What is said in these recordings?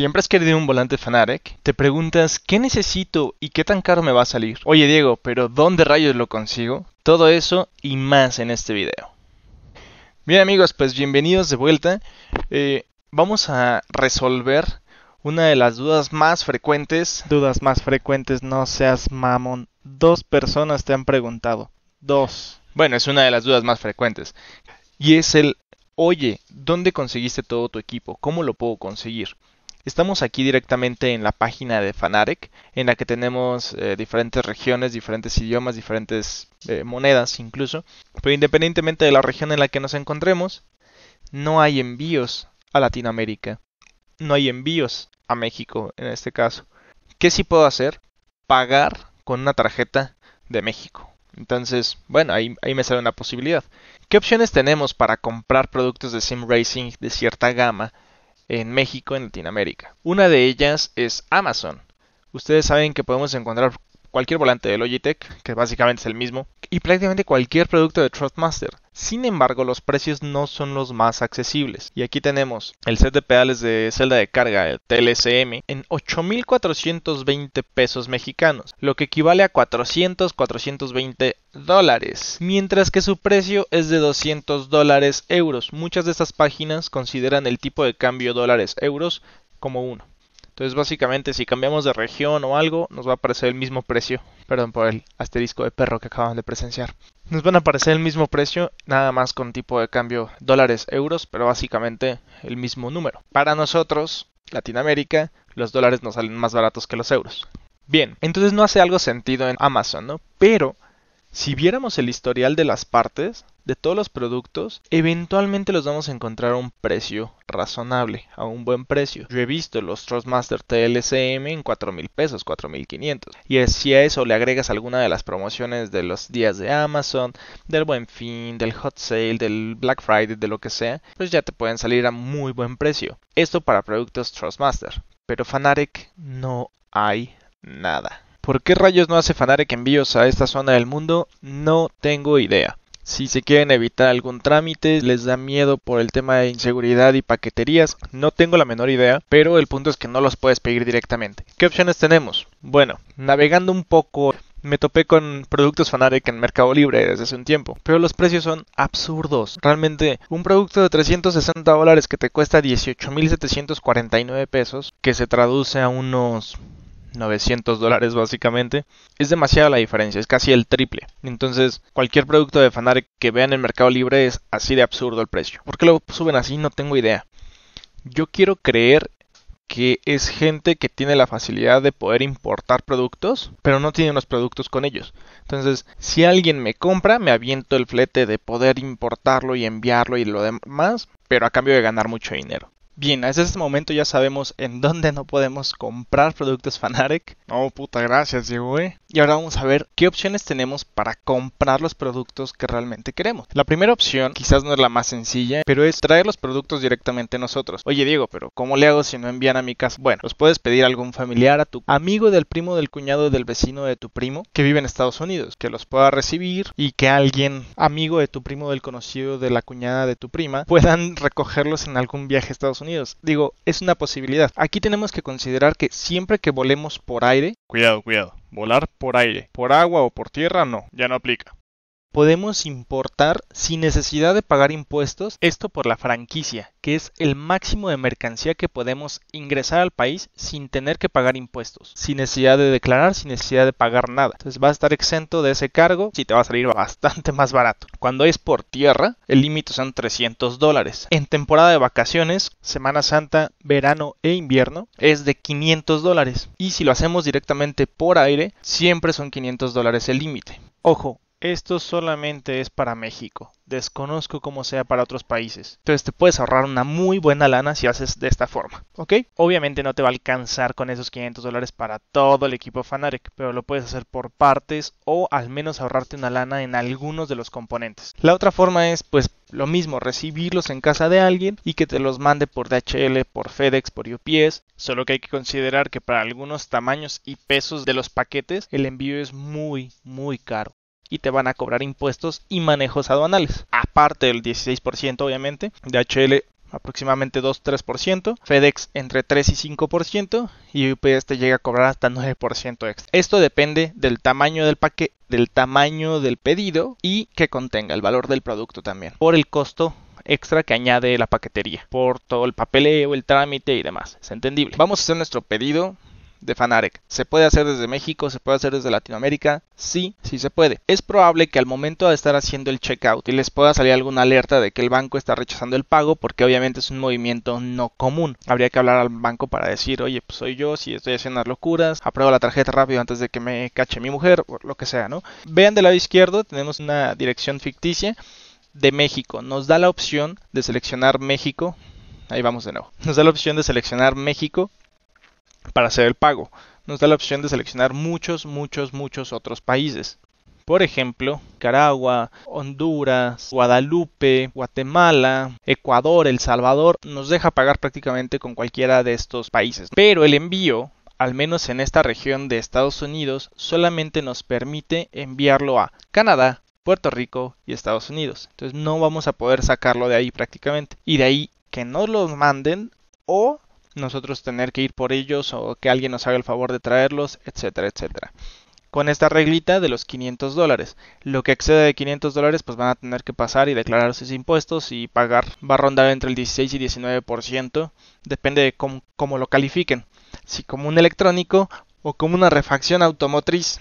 siempre has querido un volante Fanarek, te preguntas qué necesito y qué tan caro me va a salir. Oye Diego, pero ¿dónde rayos lo consigo? Todo eso y más en este video. Bien amigos, pues bienvenidos de vuelta. Eh, vamos a resolver una de las dudas más frecuentes. Dudas más frecuentes, no seas mamón. Dos personas te han preguntado. Dos. Bueno, es una de las dudas más frecuentes. Y es el, oye, ¿dónde conseguiste todo tu equipo? ¿Cómo lo puedo conseguir? Estamos aquí directamente en la página de Fanarek, en la que tenemos eh, diferentes regiones, diferentes idiomas, diferentes eh, monedas incluso. Pero independientemente de la región en la que nos encontremos, no hay envíos a Latinoamérica. No hay envíos a México en este caso. ¿Qué sí puedo hacer? Pagar con una tarjeta de México. Entonces, bueno, ahí, ahí, me sale una posibilidad. ¿Qué opciones tenemos para comprar productos de Sim Racing de cierta gama en México, en Latinoamérica. Una de ellas es Amazon. Ustedes saben que podemos encontrar cualquier volante de Logitech, que básicamente es el mismo, y prácticamente cualquier producto de Trustmaster. Sin embargo, los precios no son los más accesibles. Y aquí tenemos el set de pedales de celda de carga, el TLCM, en 8.420 pesos mexicanos, lo que equivale a 400-420 dólares, mientras que su precio es de 200 dólares euros. Muchas de estas páginas consideran el tipo de cambio dólares euros como uno. Entonces básicamente si cambiamos de región o algo, nos va a aparecer el mismo precio. Perdón por el asterisco de perro que acaban de presenciar. Nos van a aparecer el mismo precio, nada más con tipo de cambio dólares, euros, pero básicamente el mismo número. Para nosotros, Latinoamérica, los dólares nos salen más baratos que los euros. Bien, entonces no hace algo sentido en Amazon, ¿no? Pero si viéramos el historial de las partes, de todos los productos, eventualmente los vamos a encontrar a un precio razonable, a un buen precio. Yo he visto los Trustmaster TLCM en $4,000 pesos, $4,500. Y si a eso le agregas alguna de las promociones de los días de Amazon, del Buen Fin, del Hot Sale, del Black Friday, de lo que sea, pues ya te pueden salir a muy buen precio. Esto para productos Trustmaster. Pero Fanatic no hay nada. ¿Por qué rayos no hace Fanarec envíos a esta zona del mundo? No tengo idea. Si se quieren evitar algún trámite, les da miedo por el tema de inseguridad y paqueterías, no tengo la menor idea, pero el punto es que no los puedes pedir directamente. ¿Qué opciones tenemos? Bueno, navegando un poco me topé con productos Fanarec en Mercado Libre desde hace un tiempo, pero los precios son absurdos. Realmente, un producto de 360 dólares que te cuesta 18.749 pesos, que se traduce a unos 900 dólares básicamente. Es demasiada la diferencia, es casi el triple. Entonces, cualquier producto de fanar que vean en el Mercado Libre es así de absurdo el precio. ¿Por qué lo suben así? No tengo idea. Yo quiero creer que es gente que tiene la facilidad de poder importar productos, pero no tiene los productos con ellos. Entonces, si alguien me compra, me aviento el flete de poder importarlo y enviarlo y lo demás, pero a cambio de ganar mucho dinero. Bien, a este momento ya sabemos en dónde no podemos comprar productos Fanarec. Oh, puta, gracias, eh. Y ahora vamos a ver qué opciones tenemos para comprar los productos que realmente queremos. La primera opción, quizás no es la más sencilla, pero es traer los productos directamente a nosotros. Oye, Diego, pero ¿cómo le hago si no envían a mi casa? Bueno, los puedes pedir a algún familiar, a tu amigo del primo, del cuñado, del vecino de tu primo que vive en Estados Unidos, que los pueda recibir y que alguien, amigo de tu primo, del conocido, de la cuñada de tu prima, puedan recogerlos en algún viaje a Estados Unidos Digo, es una posibilidad. Aquí tenemos que considerar que siempre que volemos por aire... Cuidado, cuidado. Volar por aire. Por agua o por tierra no. Ya no aplica podemos importar sin necesidad de pagar impuestos, esto por la franquicia, que es el máximo de mercancía que podemos ingresar al país sin tener que pagar impuestos, sin necesidad de declarar, sin necesidad de pagar nada. Entonces va a estar exento de ese cargo si te va a salir bastante más barato. Cuando es por tierra, el límite son 300 dólares. En temporada de vacaciones, Semana Santa, verano e invierno, es de 500 dólares. Y si lo hacemos directamente por aire, siempre son 500 dólares el límite. Ojo, esto solamente es para México. Desconozco cómo sea para otros países. Entonces te puedes ahorrar una muy buena lana si haces de esta forma. ¿Ok? Obviamente no te va a alcanzar con esos 500 dólares para todo el equipo FANARIC, pero lo puedes hacer por partes o al menos ahorrarte una lana en algunos de los componentes. La otra forma es pues lo mismo, recibirlos en casa de alguien y que te los mande por DHL, por FedEx, por UPS. Solo que hay que considerar que para algunos tamaños y pesos de los paquetes el envío es muy, muy caro y te van a cobrar impuestos y manejos aduanales. Aparte del 16%, obviamente, de DHL aproximadamente 2-3%, FedEx entre 3 y 5% y UPS te llega a cobrar hasta 9% extra. Esto depende del tamaño del paquete, del tamaño del pedido y que contenga el valor del producto también, por el costo extra que añade la paquetería, por todo el papeleo, el trámite y demás. Es entendible. Vamos a hacer nuestro pedido de Fanarec. Se puede hacer desde México, se puede hacer desde Latinoamérica, sí, sí se puede. Es probable que al momento de estar haciendo el checkout y les pueda salir alguna alerta de que el banco está rechazando el pago porque obviamente es un movimiento no común. Habría que hablar al banco para decir, oye, pues soy yo, si estoy haciendo las locuras, apruebo la tarjeta rápido antes de que me cache mi mujer o lo que sea, ¿no? Vean del lado izquierdo, tenemos una dirección ficticia de México. Nos da la opción de seleccionar México. Ahí vamos de nuevo. Nos da la opción de seleccionar México para hacer el pago. Nos da la opción de seleccionar muchos, muchos, muchos otros países. Por ejemplo, Nicaragua, Honduras, Guadalupe, Guatemala, Ecuador, El Salvador, nos deja pagar prácticamente con cualquiera de estos países. Pero el envío, al menos en esta región de Estados Unidos, solamente nos permite enviarlo a Canadá, Puerto Rico y Estados Unidos. Entonces no vamos a poder sacarlo de ahí prácticamente. Y de ahí que nos los manden o nosotros tener que ir por ellos o que alguien nos haga el favor de traerlos, etcétera, etcétera. Con esta reglita de los 500 dólares. Lo que excede de 500 dólares pues van a tener que pasar y declarar sus impuestos y pagar. Va a rondar entre el 16 y 19%. Depende de cómo, lo califiquen. Si como un electrónico o como una refacción automotriz.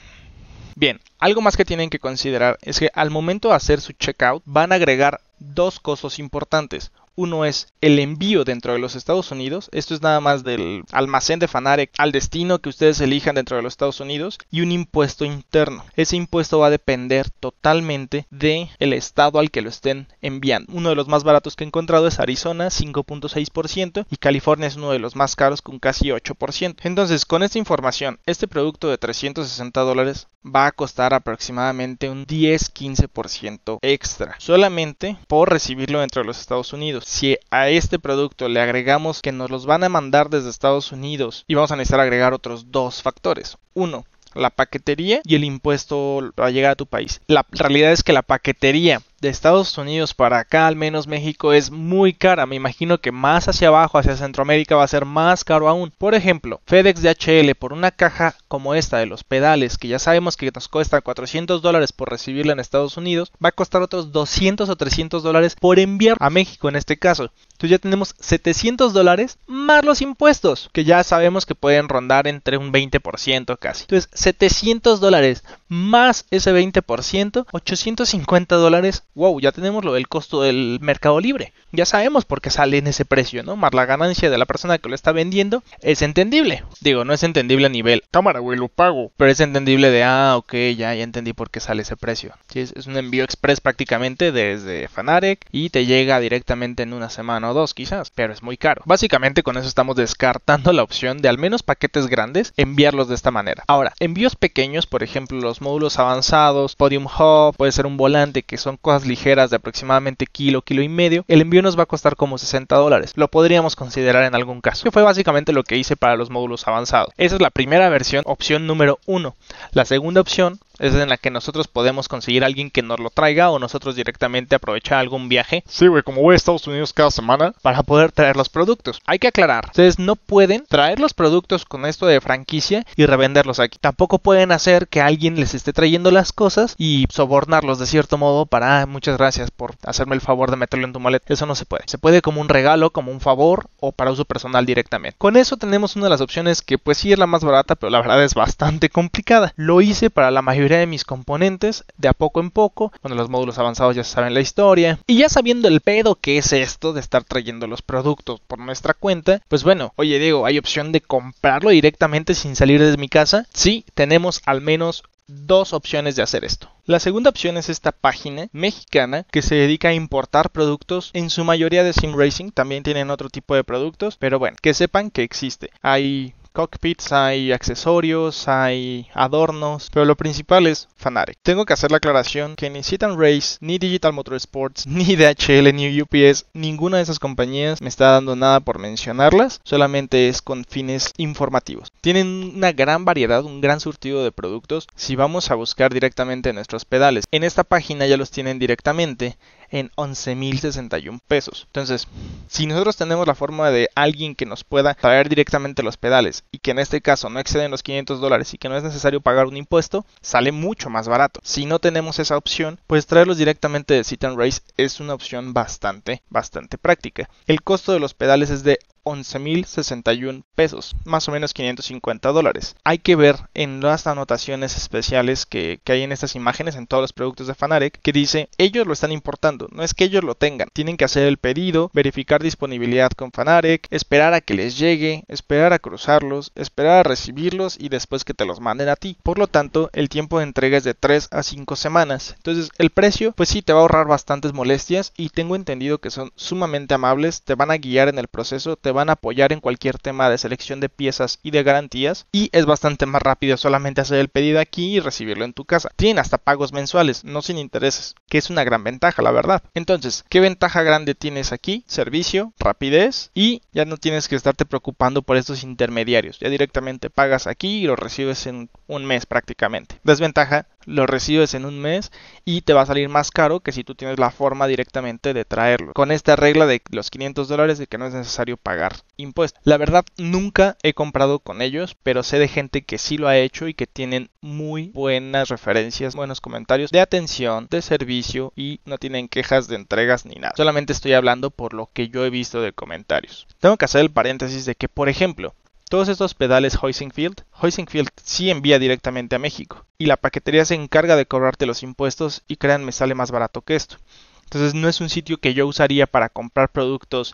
Bien, algo más que tienen que considerar es que al momento de hacer su checkout van a agregar dos cosas importantes. Uno es el envío dentro de los Estados Unidos. Esto es nada más del almacén de Fanarek al destino que ustedes elijan dentro de los Estados Unidos. Y un impuesto interno. Ese impuesto va a depender totalmente del el estado al que lo estén enviando. Uno de los más baratos que he encontrado es Arizona, 5.6%. Y California es uno de los más caros con casi 8%. Entonces, con esta información, este producto de 360 dólares va a costar aproximadamente un 10-15% extra. Solamente por recibirlo dentro de los Estados Unidos si a este producto le agregamos que nos los van a mandar desde Estados Unidos y vamos a necesitar agregar otros dos factores. Uno, la paquetería y el impuesto a llegar a tu país. La realidad es que la paquetería de Estados Unidos para acá, al menos México, es muy cara. Me imagino que más hacia abajo, hacia Centroamérica, va a ser más caro aún. Por ejemplo, FedEx DHL por una caja como esta de los pedales, que ya sabemos que nos cuesta 400 dólares por recibirla en Estados Unidos, va a costar otros 200 o 300 dólares por enviar a México en este caso. Entonces ya tenemos 700 dólares más los impuestos, que ya sabemos que pueden rondar entre un 20% casi. Entonces 700 dólares más ese 20%, 850 dólares wow, ya tenemos lo del costo del mercado libre. Ya sabemos por qué sale en ese precio, ¿no? Más la ganancia de la persona que lo está vendiendo es entendible. Digo, no es entendible a nivel, cámara, güey, lo pago. Pero es entendible de, ah, ok, ya, ya entendí por qué sale ese precio. es, un envío express prácticamente desde Fanarec y te llega directamente en una semana o dos quizás, pero es muy caro. Básicamente con eso estamos descartando la opción de al menos paquetes grandes enviarlos de esta manera. Ahora, envíos pequeños, por ejemplo, los módulos avanzados, Podium Hub, puede ser un volante, que son cosas ligeras de aproximadamente kilo, kilo y medio, el envío nos va a costar como 60 dólares. Lo podríamos considerar en algún caso, que fue básicamente lo que hice para los módulos avanzados. Esa es la primera versión, opción número 1. La segunda opción es en la que nosotros podemos conseguir a alguien que nos lo traiga o nosotros directamente aprovechar algún viaje. Sí, güey, como voy a Estados Unidos cada semana. Para poder traer los productos. Hay que aclarar, ustedes no pueden traer los productos con esto de franquicia y revenderlos aquí. Tampoco pueden hacer que alguien les esté trayendo las cosas y sobornarlos de cierto modo para ah, muchas gracias por hacerme el favor de meterlo en tu maleta. Eso no se puede. Se puede como un regalo, como un favor o para uso personal directamente. Con eso tenemos una de las opciones que pues sí es la más barata, pero la verdad es bastante complicada. Lo hice para la mayoría de mis componentes de a poco en poco. Cuando los módulos avanzados ya saben la historia. Y ya sabiendo el pedo que es esto de estar trayendo los productos por nuestra cuenta, pues bueno, oye digo ¿hay opción de comprarlo directamente sin salir de mi casa? Sí, tenemos al menos dos opciones de hacer esto. La segunda opción es esta página mexicana que se dedica a importar productos, en su mayoría de sim racing, también tienen otro tipo de productos, pero bueno, que sepan que existe. Hay cockpits, hay accesorios, hay adornos, pero lo principal es Fanare. Tengo que hacer la aclaración que ni Citan Race, ni Digital Motorsports, ni DHL, ni UPS, ninguna de esas compañías me está dando nada por mencionarlas, solamente es con fines informativos. Tienen una gran variedad, un gran surtido de productos si vamos a buscar directamente nuestros pedales. En esta página ya los tienen directamente en 11.061 pesos. Entonces, si nosotros tenemos la forma de alguien que nos pueda traer directamente los pedales y que en este caso no exceden los 500 dólares y que no es necesario pagar un impuesto, sale mucho más barato. Si no tenemos esa opción, pues traerlos directamente de Citizen Race es una opción bastante, bastante práctica. El costo de los pedales es de 11.061 pesos, más o menos 550 dólares. Hay que ver en las anotaciones especiales que, hay en estas imágenes, en todos los productos de Fanarec, que dice, ellos lo están importando, no es que ellos lo tengan, tienen que hacer el pedido, verificar disponibilidad con Fanarec, esperar a que les llegue, esperar a cruzarlos, esperar a recibirlos y después que te los manden a ti. Por lo tanto, el tiempo de entrega es de 3 a 5 semanas. Entonces, el precio, pues sí, te va a ahorrar bastantes molestias y tengo entendido que son sumamente amables, te van a guiar en el proceso, te van van a apoyar en cualquier tema de selección de piezas y de garantías y es bastante más rápido solamente hacer el pedido aquí y recibirlo en tu casa. Tienen hasta pagos mensuales, no sin intereses, que es una gran ventaja, la verdad. Entonces, ¿qué ventaja grande tienes aquí? Servicio, rapidez y ya no tienes que estarte preocupando por estos intermediarios. Ya directamente pagas aquí y lo recibes en un mes prácticamente. Desventaja, lo recibes en un mes y te va a salir más caro que si tú tienes la forma directamente de traerlo. Con esta regla de los 500 dólares de que no es necesario pagar impuestos. La verdad nunca he comprado con ellos, pero sé de gente que sí lo ha hecho y que tienen muy buenas referencias, buenos comentarios de atención, de servicio y no tienen quejas de entregas ni nada. Solamente estoy hablando por lo que yo he visto de comentarios. Tengo que hacer el paréntesis de que, por ejemplo, todos estos pedales Hoisingfield, Hoisingfield sí envía directamente a México y la paquetería se encarga de cobrarte los impuestos y créanme sale más barato que esto. Entonces no es un sitio que yo usaría para comprar productos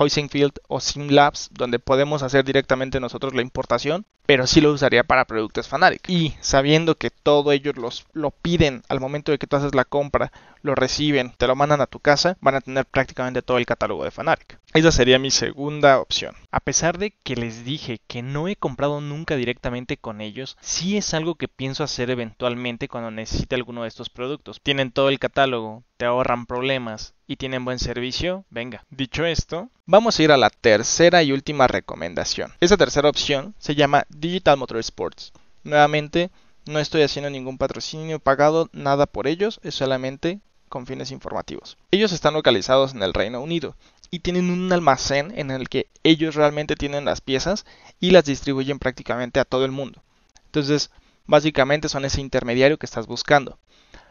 Hoisingfield o Simlabs, donde podemos hacer directamente nosotros la importación, pero sí lo usaría para productos Fanatic. Y sabiendo que todo ellos los, lo piden al momento de que tú haces la compra lo reciben, te lo mandan a tu casa, van a tener prácticamente todo el catálogo de Fanaric. Esa sería mi segunda opción. A pesar de que les dije que no he comprado nunca directamente con ellos, sí es algo que pienso hacer eventualmente cuando necesite alguno de estos productos. Tienen todo el catálogo, te ahorran problemas y tienen buen servicio, venga. Dicho esto, vamos a ir a la tercera y última recomendación. Esa tercera opción se llama Digital Motorsports. Nuevamente, no estoy haciendo ningún patrocinio pagado, nada por ellos, es solamente con fines informativos. Ellos están localizados en el Reino Unido y tienen un almacén en el que ellos realmente tienen las piezas y las distribuyen prácticamente a todo el mundo. Entonces, básicamente son ese intermediario que estás buscando.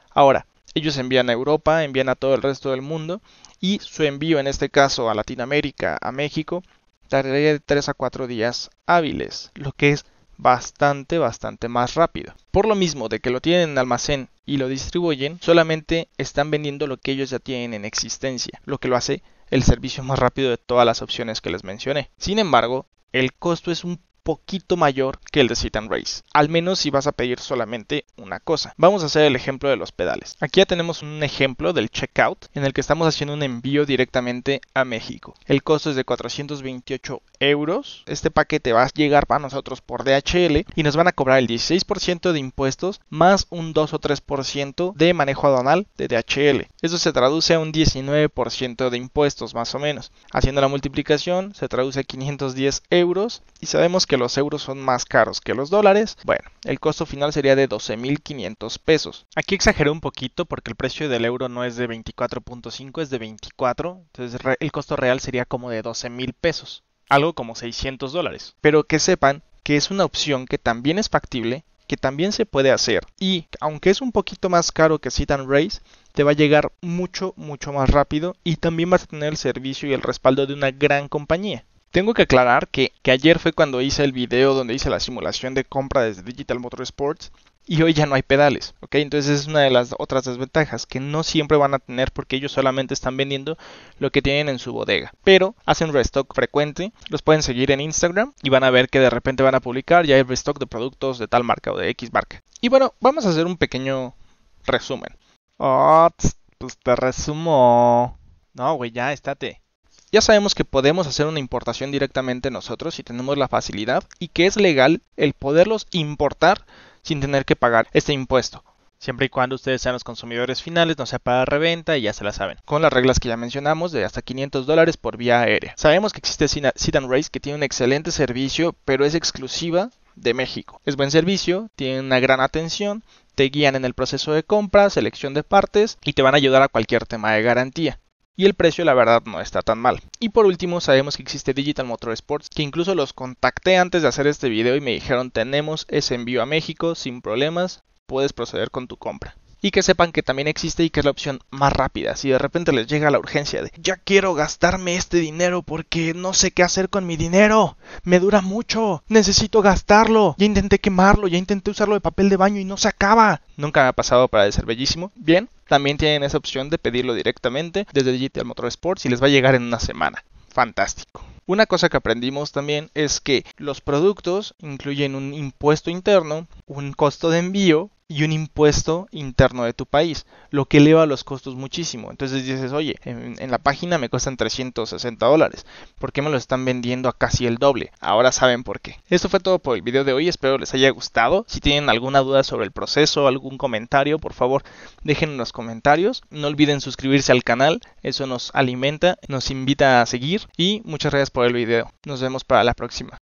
Ahora, ellos envían a Europa, envían a todo el resto del mundo y su envío en este caso a Latinoamérica, a México, tardaría de 3 a 4 días hábiles, lo que es bastante, bastante más rápido. Por lo mismo de que lo tienen en almacén y lo distribuyen, solamente están vendiendo lo que ellos ya tienen en existencia, lo que lo hace el servicio más rápido de todas las opciones que les mencioné. Sin embargo, el costo es un poquito mayor que el de sit and race. Al menos si vas a pedir solamente una cosa. Vamos a hacer el ejemplo de los pedales. Aquí ya tenemos un ejemplo del checkout en el que estamos haciendo un envío directamente a México. El costo es de 428 euros. Este paquete va a llegar para nosotros por DHL y nos van a cobrar el 16% de impuestos más un 2 o 3% de manejo aduanal de DHL. Eso se traduce a un 19% de impuestos más o menos. Haciendo la multiplicación se traduce a 510 euros y sabemos que los euros son más caros que los dólares, bueno, el costo final sería de 12.500 pesos. Aquí exageré un poquito porque el precio del euro no es de 24.5, es de 24, entonces el costo real sería como de 12.000 pesos, algo como 600 dólares. Pero que sepan que es una opción que también es factible que también se puede hacer. Y aunque es un poquito más caro que Citan Race, te va a llegar mucho, mucho más rápido y también vas a tener el servicio y el respaldo de una gran compañía. Tengo que aclarar que, ayer fue cuando hice el video donde hice la simulación de compra desde Digital Motorsports y hoy ya no hay pedales, ¿ok? Entonces es una de las otras desventajas que no siempre van a tener porque ellos solamente están vendiendo lo que tienen en su bodega. Pero hacen restock frecuente, los pueden seguir en Instagram y van a ver que de repente van a publicar ya el restock de productos de tal marca o de X marca. Y bueno, vamos a hacer un pequeño resumen. Oh, pues te resumo. No, güey, ya, estate. Ya sabemos que podemos hacer una importación directamente nosotros si tenemos la facilidad y que es legal el poderlos importar sin tener que pagar este impuesto. Siempre y cuando ustedes sean los consumidores finales, no sea para reventa y ya se la saben. Con las reglas que ya mencionamos de hasta 500 dólares por vía aérea. Sabemos que existe Sit Race que tiene un excelente servicio, pero es exclusiva de México. Es buen servicio, tiene una gran atención, te guían en el proceso de compra, selección de partes y te van a ayudar a cualquier tema de garantía y el precio la verdad no está tan mal. Y por último sabemos que existe Digital Motorsports que incluso los contacté antes de hacer este video y me dijeron tenemos ese envío a México sin problemas, puedes proceder con tu compra y que sepan que también existe y que es la opción más rápida. Si de repente les llega la urgencia de ya quiero gastarme este dinero porque no sé qué hacer con mi dinero, me dura mucho, necesito gastarlo, ya intenté quemarlo, ya intenté usarlo de papel de baño y no se acaba. Nunca me ha pasado para de ser bellísimo. Bien, también tienen esa opción de pedirlo directamente desde Digital Motorsports y les va a llegar en una semana. Fantástico. Una cosa que aprendimos también es que los productos incluyen un impuesto interno, un costo de envío, y un impuesto interno de tu país, lo que eleva los costos muchísimo. Entonces dices, oye, en, la página me cuestan 360 dólares, ¿por qué me lo están vendiendo a casi el doble? Ahora saben por qué. Esto fue todo por el video de hoy, espero les haya gustado. Si tienen alguna duda sobre el proceso, algún comentario, por favor dejen en los comentarios. No olviden suscribirse al canal, eso nos alimenta, nos invita a seguir y muchas gracias por el video. Nos vemos para la próxima.